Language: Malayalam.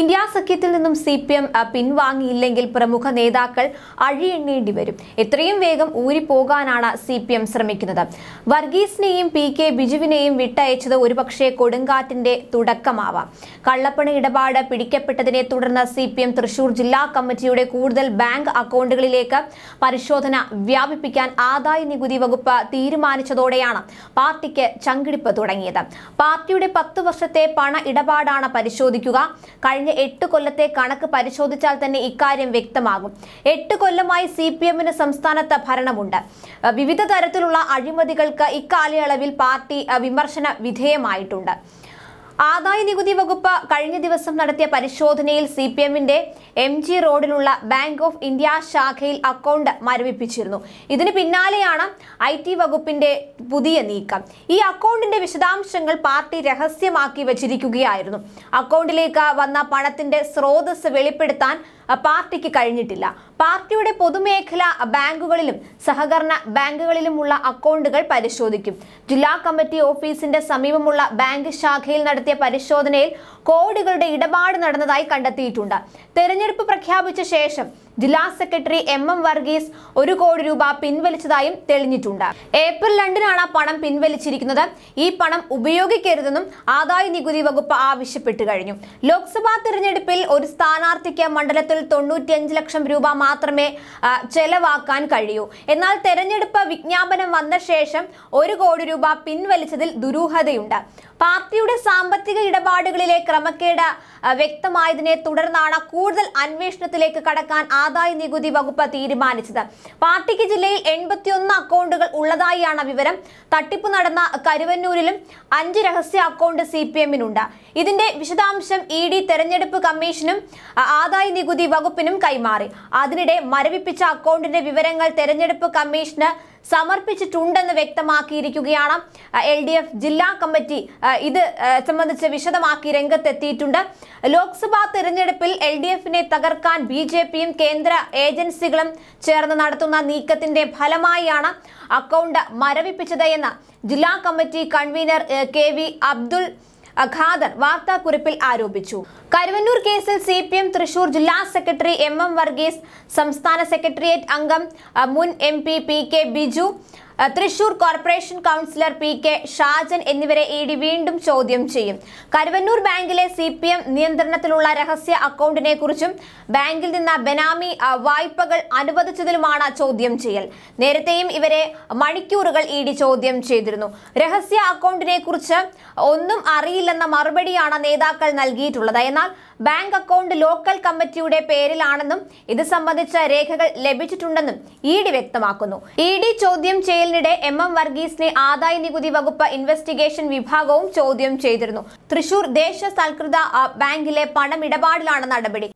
ഇന്ത്യ സഖ്യത്തിൽ നിന്നും സി പി എം പിൻവാങ്ങിയില്ലെങ്കിൽ പ്രമുഖ നേതാക്കൾ അഴിയെണ്ണേണ്ടി വരും എത്രയും വേഗം ഊരിപ്പോകാനാണ് സി പി എം ശ്രമിക്കുന്നത് വർഗീസിനെയും പി കെ ബിജുവിനെയും വിട്ടയച്ചത് ഒരുപക്ഷെ കൊടുങ്കാറ്റിന്റെ തുടക്കമാവാം കള്ളപ്പണി ഇടപാട് പിടിക്കപ്പെട്ടതിനെ തുടർന്ന് സി പി എം തൃശൂർ ജില്ലാ കമ്മിറ്റിയുടെ കൂടുതൽ ബാങ്ക് അക്കൗണ്ടുകളിലേക്ക് പരിശോധന വ്യാപിപ്പിക്കാൻ ആദായ നികുതി വകുപ്പ് തീരുമാനിച്ചതോടെയാണ് പാർട്ടിക്ക് ചങ്കിടിപ്പ് തുടങ്ങിയത് പാർട്ടിയുടെ പത്ത് വർഷത്തെ പണ ഇടപാടാണ് പരിശോധിക്കുക കഴിഞ്ഞ എട്ട് കൊല്ലത്തെ കണക്ക് പരിശോധിച്ചാൽ തന്നെ ഇക്കാര്യം വ്യക്തമാകും എട്ട് കൊല്ലമായി സി പി എമ്മിന് സംസ്ഥാനത്ത് ഭരണമുണ്ട് വിവിധ തരത്തിലുള്ള അഴിമതികൾക്ക് ഇക്കാലയളവിൽ പാർട്ടി വിമർശന വിധേയമായിട്ടുണ്ട് ആദായ നികുതി വകുപ്പ് കഴിഞ്ഞ ദിവസം നടത്തിയ പരിശോധനയിൽ സി പി എമ്മിന്റെ എം ജി റോഡിലുള്ള ബാങ്ക് ഓഫ് ഇന്ത്യ ശാഖയിൽ അക്കൗണ്ട് മരവിപ്പിച്ചിരുന്നു ഇതിന് പിന്നാലെയാണ് ഐ ടി വകുപ്പിന്റെ പുതിയ നീക്കം ഈ അക്കൗണ്ടിന്റെ വിശദാംശങ്ങൾ പാർട്ടി രഹസ്യമാക്കി വച്ചിരിക്കുകയായിരുന്നു അക്കൗണ്ടിലേക്ക് വന്ന പണത്തിന്റെ സ്രോതസ് വെളിപ്പെടുത്താൻ പാർട്ടിക്ക് കഴിഞ്ഞിട്ടില്ല പാർട്ടിയുടെ പൊതുമേഖല ബാങ്കുകളിലും സഹകരണ ബാങ്കുകളിലുമുള്ള അക്കൗണ്ടുകൾ പരിശോധിക്കും ജില്ലാ കമ്മിറ്റി ഓഫീസിന്റെ സമീപമുള്ള ബാങ്ക് ശാഖയിൽ നടത്തിയ പരിശോധനയിൽ കോടികളുടെ ഇടപാട് നടന്നതായി കണ്ടെത്തിയിട്ടുണ്ട് തെരഞ്ഞെടുപ്പ് പ്രഖ്യാപിച്ച ശേഷം ജില്ലാ സെക്രട്ടറി എം എം വർഗീസ് ഒരു കോടി രൂപ പിൻവലിച്ചതായും തെളിഞ്ഞിട്ടുണ്ട് ഏപ്രിൽ രണ്ടിനാണ് പണം പിൻവലിച്ചിരിക്കുന്നത് ഈ പണം ഉപയോഗിക്കരുതെന്നും ആദായ നികുതി വകുപ്പ് ആവശ്യപ്പെട്ടു കഴിഞ്ഞു ലോക്സഭാ തിരഞ്ഞെടുപ്പിൽ ഒരു സ്ഥാനാർത്ഥിക്ക് മണ്ഡലത്തിൽ തൊണ്ണൂറ്റിയഞ്ച് ലക്ഷം രൂപ മാത്രമേ ചെലവാക്കാൻ കഴിയൂ എന്നാൽ തെരഞ്ഞെടുപ്പ് വിജ്ഞാപനം വന്ന ശേഷം ഒരു കോടി രൂപ പിൻവലിച്ചതിൽ ദുരൂഹതയുണ്ട് പാർട്ടിയുടെ സാമ്പത്തിക ഇടപാടുകളിലെ ക്രമക്കേട് വ്യക്തമായതിനെ തുടർന്നാണ് കൂടുതൽ അന്വേഷണത്തിലേക്ക് കടക്കാൻ ആദായ നികുതി വകുപ്പ് തീരുമാനിച്ചത് പാർട്ടിക്ക് ജില്ലയിൽ എൺപത്തിയൊന്ന് അക്കൗണ്ടുകൾ ഉള്ളതായാണ് വിവരം തട്ടിപ്പ് നടന്ന കരുവന്നൂരിലും അഞ്ച് രഹസ്യ അക്കൗണ്ട് സി പി എമ്മിനുണ്ട് ഇതിന്റെ വിശദാംശം ഇ ഡി തെരഞ്ഞെടുപ്പ് കമ്മീഷനും ആദായ നികുതി വകുപ്പിനും കൈമാറി അതിനിടെ മരവിപ്പിച്ച അക്കൗണ്ടിന്റെ വിവരങ്ങൾ തെരഞ്ഞെടുപ്പ് കമ്മീഷന് സമർപ്പിച്ചിട്ടുണ്ടെന്ന് വ്യക്തമാക്കിയിരിക്കുകയാണ് എൽ ഡി എഫ് ജില്ലാ കമ്മിറ്റി ഇത് സംബന്ധിച്ച് വിശദമാക്കി രംഗത്തെത്തിയിട്ടുണ്ട് ലോക്സഭാ തെരഞ്ഞെടുപ്പിൽ എൽ ഡി എഫിനെ തകർക്കാൻ ബി ജെ പിയും കേന്ദ്ര ഏജൻസികളും ചേർന്ന് നടത്തുന്ന നീക്കത്തിന്റെ ഫലമായാണ് അക്കൗണ്ട് മരവിപ്പിച്ചത് എന്ന് ജില്ലാ committee convener K V Abdul Khader വാർത്താക്കുറിപ്പിൽ ആരോപിച്ചു കരുവന്നൂർ കേസിൽ സി പി എം തൃശൂർ ജില്ലാ സെക്രട്ടറി എം എം വർഗീസ് സംസ്ഥാന സെക്രട്ടേറിയറ്റ് അംഗം മുൻ M P P K Biju Thrissur corporation councillor P K Shajan എന്നിവരെ ഇ ഡി വീണ്ടും ചോദ്യം ചെയ്യും കരുവന്നൂർ ബാങ്കിലെ സി പി എം നിയന്ത്രണത്തിലുള്ള രഹസ്യ അക്കൗണ്ടിനെ കുറിച്ചും ബാങ്കിൽ നിന്ന് ബെനാമി വായ്പകൾ അനുവദിച്ചതിലുമാണ് ചോദ്യം ചെയ്യൽ നേരത്തെയും ഇവരെ മണിക്കൂറുകൾ ഇ ഡി ചോദ്യം ചെയ്തിരുന്നു രഹസ്യ അക്കൗണ്ടിനെ കുറിച്ച് ഒന്നും അറിയില്ലെന്ന മറുപടിയാണ് നേതാക്കൾ നൽകിയിട്ടുള്ളത് എന്നാൽ ബാങ്ക് അക്കൗണ്ട് ലോക്കൽ കമ്മിറ്റിയുടെ പേരിലാണെന്നും ഇത് സംബന്ധിച്ച രേഖകൾ ലഭിച്ചിട്ടുണ്ടെന്നും ഇ ഡി വ്യക്തമാക്കുന്നു ഇ ഡി ചോദ്യം ചെയ്യലിനിടെ എം എം വർഗീസിനെ ആദായ നികുതി വകുപ്പ് ഇൻവെസ്റ്റിഗേഷൻ വിഭാഗവും ചോദ്യം ചെയ്തിരുന്നു തൃശൂർ ദേശ സൽകൃത ബാങ്കിലെ പണമിടപാടിലാണ് നടപടി